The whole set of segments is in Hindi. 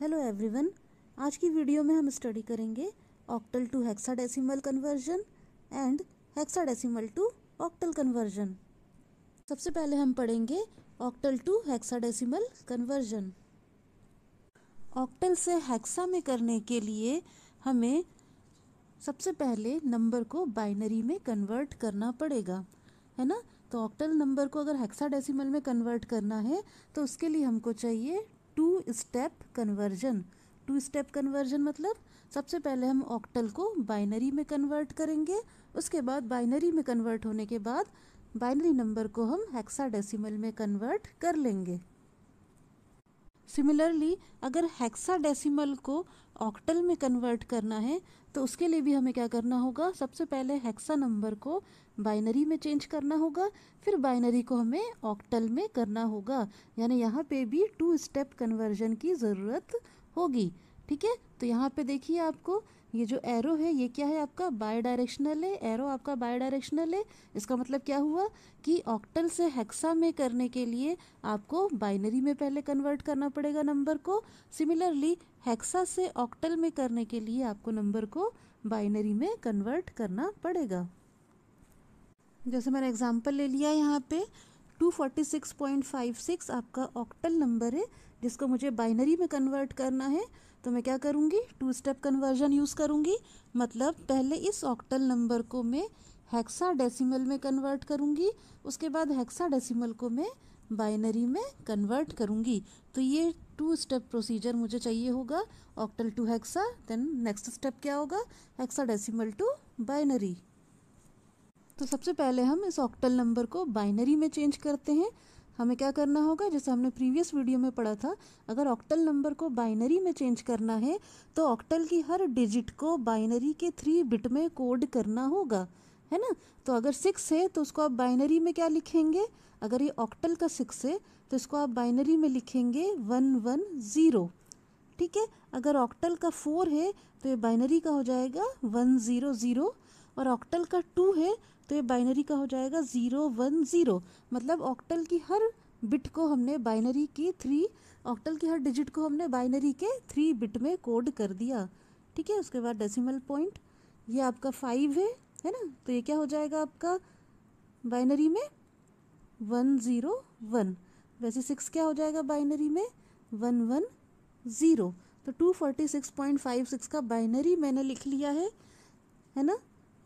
हेलो एवरीवन आज की वीडियो में हम स्टडी करेंगे octal to hexadecimal conversion and hexadecimal to octal conversion सबसे पहले हम पढ़ेंगे octal to hexadecimal conversion octal से हेक्सा में करने के लिए हमें सबसे पहले नंबर को बाइनरी में कन्वर्ट करना पड़ेगा है ना तो ऑक्टल नंबर को अगर हेक्साडेसिमल में कन्वर्ट करना है तो उसके लिए हमको चाहिए two step conversion two step conversion मतलब सबसे पहले हम ऑक्टल को बाइनरी में कन्वर्ट करेंगे उसके बाद बाइनरी में कन्वर्ट होने के बाद बाइनरी नंबर को हम हेक्साडेसिमल में कन्वर्ट कर लेंगे सिमिलरली अगर हेक्साडेसिमल को ऑक्टल में कन्वर्ट करना है तो उसके लिए भी हमें क्या करना होगा सबसे पहले हेक्सा नंबर को बाइनरी में चेंज करना होगा फिर बाइनरी को हमें ऑक्टल में करना होगा यानी यहाँ पे भी टू स्टेप कन्वर्जन की ज़रूरत होगी ठीक है तो यहाँ पे देखिए आपको ये जो एरो है ये क्या है आपका बाय डायरेक्शनल है एरो आपका बाय डायरेक्शनल है इसका मतलब क्या हुआ कि ऑक्टल से हेक्सा में करने के लिए आपको बाइनरी में पहले कन्वर्ट करना पड़ेगा नंबर को सिमिलरली हेक्सा से ऑक्टल में करने के लिए आपको नंबर को बाइनरी में कन्वर्ट करना पड़ेगा जैसे मैंने एग्जाम्पल ले लिया यहाँ पे 246.56 आपका ऑक्टल नंबर है जिसको मुझे बाइनरी में कन्वर्ट करना है तो मैं क्या करूँगी टू स्टेप कन्वर्जन यूज़ करूँगी मतलब पहले इस ऑक्टल नंबर को मैं हेक्सा डेसीमल में कन्वर्ट करूँगी उसके बाद हेक्सा डेसीमल को मैं बाइनरी में कन्वर्ट करूँगी तो ये टू स्टेप प्रोसीजर मुझे चाहिए होगा octal to hexa then next step क्या होगा हेक्सा डेसीमल टू बाइनरी तो सबसे पहले हम इस ऑक्टल नंबर को बाइनरी में चेंज करते हैं हमें क्या करना होगा जैसे हमने प्रीवियस वीडियो में पढ़ा था अगर ऑक्टल नंबर को बाइनरी में चेंज करना है तो ऑक्टल की हर डिजिट को बाइनरी के थ्री बिट में कोड करना होगा है ना तो अगर सिक्स है तो उसको आप बाइनरी में क्या लिखेंगे अगर ये ऑक्टल का सिक्स है तो इसको आप बाइनरी में लिखेंगे वन वन ज़ीरो ठीक है अगर ऑक्टल का फोर है तो ये बाइनरी का हो जाएगा वन ज़ीरो ज़ीरो और ऑक्टल का टू है तो ये बाइनरी का हो जाएगा ज़ीरो वन ज़ीरो मतलब ऑक्टल की हर बिट को हमने बाइनरी की थ्री ऑक्टल की हर डिजिट को हमने बाइनरी के थ्री बिट में कोड कर दिया ठीक है उसके बाद डेसिमल पॉइंट ये आपका फाइव है है ना तो ये क्या हो जाएगा आपका बाइनरी में वन ज़ीरो वन वैसे सिक्स क्या हो जाएगा बाइनरी में वन वन ज़ीरो तो two forty six point five six का बाइनरी मैंने लिख लिया है है ना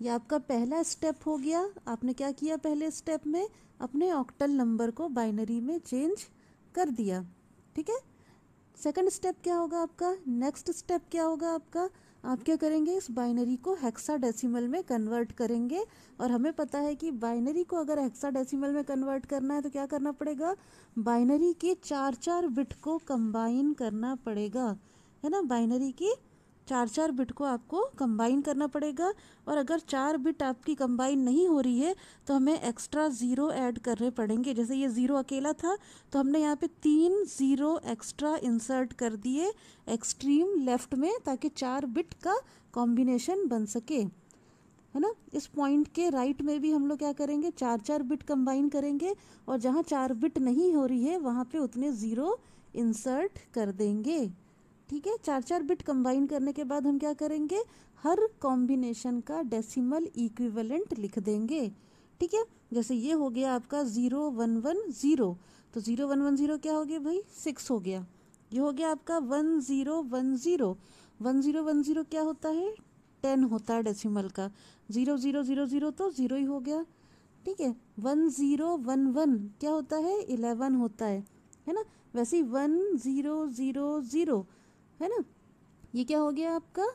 ये आपका पहला स्टेप हो गया आपने क्या किया पहले स्टेप में अपने ऑक्टल नंबर को बाइनरी में चेंज कर दिया ठीक है सेकंड स्टेप क्या होगा आपका नेक्स्ट स्टेप क्या होगा आपका आप क्या करेंगे इस बाइनरी को हेक्साडेसिमल में कन्वर्ट करेंगे और हमें पता है कि बाइनरी को अगर हेक्साडेसिमल में कन्वर्ट करना है तो क्या करना पड़ेगा बाइनरी के चार चार बिट को कंबाइन करना पड़ेगा है ना बाइनरी की चार चार बिट को आपको कंबाइन करना पड़ेगा और अगर चार बिट आपकी कंबाइन नहीं हो रही है तो हमें एक्स्ट्रा ज़ीरो ऐड करने पड़ेंगे जैसे ये ज़ीरो अकेला था तो हमने यहाँ पे तीन ज़ीरो एक्स्ट्रा इंसर्ट कर दिए एक्सट्रीम लेफ़्ट में ताकि चार बिट का कॉम्बिनेशन बन सके है ना इस पॉइंट के राइट में भी हम लोग क्या करेंगे चार चार बिट कम्बाइन करेंगे और जहाँ चार बिट नहीं हो रही है वहाँ पर उतने ज़ीरो इंसर्ट कर देंगे ठीक है चार चार बिट कंबाइन करने के बाद हम क्या करेंगे हर कॉम्बिनेशन का डेसिमल इक्विवेलेंट लिख देंगे ठीक है जैसे ये हो गया आपका ज़ीरो वन वन ज़ीरो तो ज़ीरो वन वन ज़ीरो क्या हो गया भाई सिक्स हो गया ये हो गया आपका one zero one zero one zero one zero क्या होता है टेन होता है डेसिमल का ज़ीरो ज़ीरो ज़ीरो ज़ीरो तो ज़ीरो ही हो गया ठीक है वन ज़ीरो वन वन क्या होता है इलेवन होता है है ना वैसे ही वन ज़ीरो ज़ीरो ज़ीरो है ना ये क्या हो गया आपका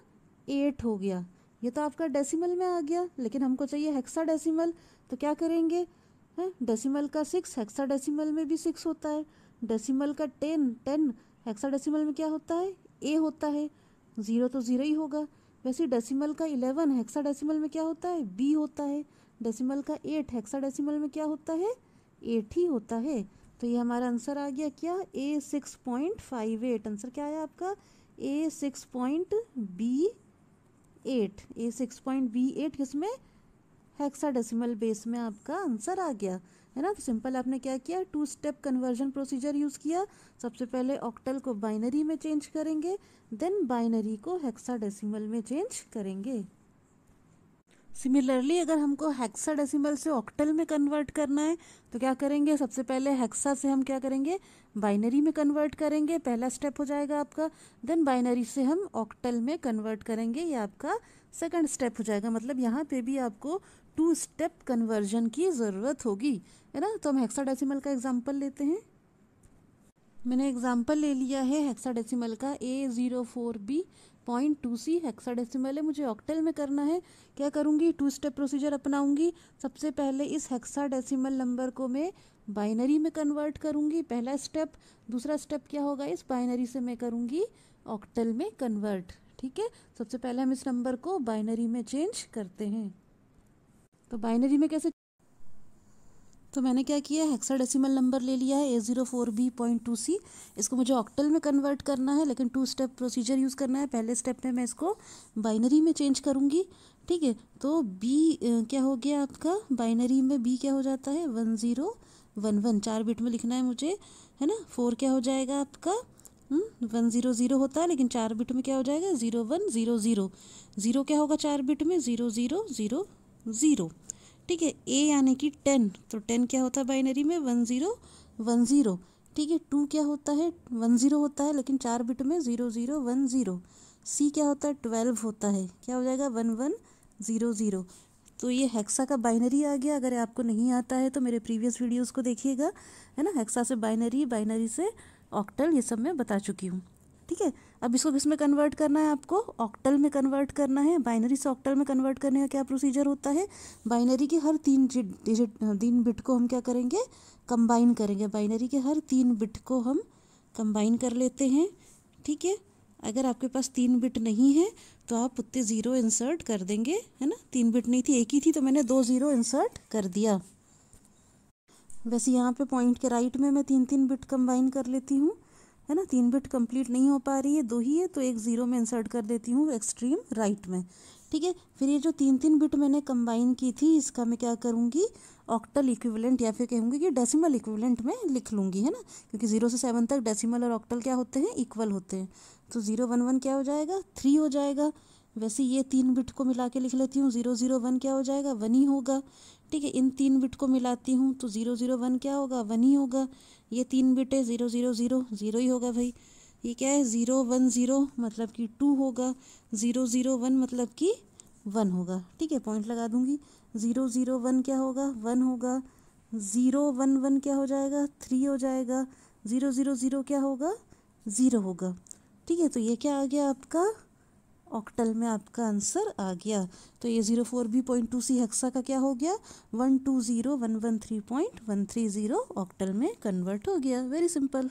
एट हो गया ये तो आपका डेसिमल में आ गया लेकिन हमको चाहिए हेक्सा डेसिमल तो क्या करेंगे है डेसिमल का सिक्स हेक्सा डेसिमल में भी सिक्स होता है डेसिमल का टेन टेन हेक्सा डेसिमल में क्या होता है ए होता है ज़ीरो तो ज़ीरो ही होगा वैसे डेसिमल का इलेवन हेक्सा डेसिमल में क्या होता है बी होता है डेसिमल का एट हेक्सा डेसिमल में क्या होता है एट ही होता है तो ये हमारा आंसर आ गया क्या A six point five eight answer क्या आया आपका A six point B eight A six point B eight किसमें हेक्साडेसिमल बेस में आपका आंसर आ गया है ना सिंपल तो आपने क्या किया two step conversion procedure use किया सबसे पहले ऑक्टल को बाइनरी में चेंज करेंगे देन बाइनरी को हेक्साडेसिमल में चेंज करेंगे सिमिलरली अगर हमको डेसिमल से ऑक्टल में कन्वर्ट करना है तो क्या करेंगे सबसे पहले हेक्सा से हम क्या करेंगे बाइनरी में कन्वर्ट करेंगे पहला स्टेप हो जाएगा आपका देन बाइनरी से हम ऑक्टल में कन्वर्ट करेंगे ये आपका सेकंड स्टेप हो जाएगा मतलब यहाँ पे भी आपको टू स्टेप कन्वर्जन की ज़रूरत होगी है ना तो हम डेसीमल का एग्जाम्पल लेते हैं मैंने एग्जाम्पल ले लिया है हेक्साडेसिमल का A zero four B point two C hexadecimal है मुझे ऑक्टेल में करना है क्या करूँगी टू स्टेप प्रोसीजर अपनाऊँगी सबसे पहले इस हेक्साडेसिमल नंबर को मैं बाइनरी में कन्वर्ट करूँगी पहला स्टेप दूसरा स्टेप क्या होगा इस बाइनरी से मैं करूँगी ऑक्टल में कन्वर्ट ठीक है सबसे पहले हम इस नंबर को बाइनरी में चेंज करते हैं तो बाइनरी में कैसे तो मैंने क्या किया डेसीमल नंबर ले लिया है A zero four B point two C इसको मुझे ऑक्टल में कन्वर्ट करना है लेकिन टू स्टेप प्रोसीजर यूज़ करना है पहले स्टेप में मैं इसको बाइनरी में चेंज करूँगी ठीक है तो बी क्या हो गया आपका बाइनरी में बी क्या हो जाता है वन ज़ीरो वन वन चार बिट में लिखना है मुझे है ना फोर क्या हो जाएगा आपका वन ज़ीरो ज़ीरो होता है लेकिन चार बिट में क्या हो जाएगा zero one zero zero zero क्या होगा चार बिट में ज़ीरो ज़ीरो ज़ीरो ज़ीरो ठीक है ए यानी कि टेन तो टेन क्या होता है बाइनरी में वन ज़ीरो वन ज़ीरो ठीक है टू क्या होता है वन ज़ीरो होता है लेकिन चार बिट में zero zero one zero C क्या होता है ट्वेल्व होता है क्या हो जाएगा वन वन ज़ीरो ज़ीरो तो ये हेक्सा का बाइनरी आ गया अगर आपको नहीं आता है तो मेरे प्रीवियस वीडियोज़ को देखिएगा है ना हेक्सा से बाइनरी बाइनरी से ऑक्टल ये सब मैं बता चुकी हूँ ठीक है अब इसको किस में कन्वर्ट करना है आपको ऑक्टल में कन्वर्ट करना है बाइनरी से ऑक्टल में कन्वर्ट करने का क्या प्रोसीजर होता है बाइनरी के हर तीन डिजिट तीन बिट को हम क्या करेंगे कंबाइन करेंगे बाइनरी के हर तीन बिट को हम कंबाइन कर लेते हैं ठीक है अगर आपके पास तीन बिट नहीं है तो आप उतने ज़ीरो इंसर्ट कर देंगे है ना तीन बिट नहीं थी एक ही थी तो मैंने दो ज़ीरो इंसर्ट कर दिया वैसे यहाँ पे पॉइंट के राइट में मैं तीन तीन बिट कंबाइन कर लेती हूँ है ना तीन बिट कंप्लीट नहीं हो पा रही है दो ही है तो एक ज़ीरो में इंसर्ट कर देती हूँ एक्सट्रीम राइट में ठीक है फिर ये जो तीन तीन बिट मैंने कंबाइन की थी इसका मैं क्या करूँगी ऑक्टल इक्विवेलेंट या फिर कहूँगी कि डेसिमल इक्विवेलेंट में लिख लूँगी है ना क्योंकि जीरो से सेवन तक डेसिमल और ऑक्टल क्या होते हैं इक्वल होते हैं तो ज़ीरो वन वन क्या हो जाएगा थ्री हो जाएगा वैसे ये तीन बिट को मिला के लिख लेती हूँ ज़ीरो ज़ीरो वन क्या हो जाएगा वन ही होगा ठीक है इन तीन बिट को मिलाती हूँ तो ज़ीरो ज़ीरो वन क्या होगा वन ही होगा ये तीन बिट है ज़ीरो ज़ीरो ज़ीरो ज़ीरो ही होगा भाई ये क्या है ज़ीरो वन ज़ीरो मतलब कि टू होगा ज़ीरो ज़ीरो वन मतलब कि वन होगा ठीक है पॉइंट लगा दूंगी ज़ीरो ज़ीरो वन क्या होगा वन होगा ज़ीरो वन वन क्या हो जाएगा थ्री हो जाएगा ज़ीरो ज़ीरो ज़ीरो क्या होगा ज़ीरो होगा ठीक है तो ये क्या आ गया आपका ऑक्टल में आपका आंसर आ गया तो ये zero four B point two C hexa का क्या हो गया one two zero one one three point one three zero octal में कन्वर्ट हो गया वेरी सिंपल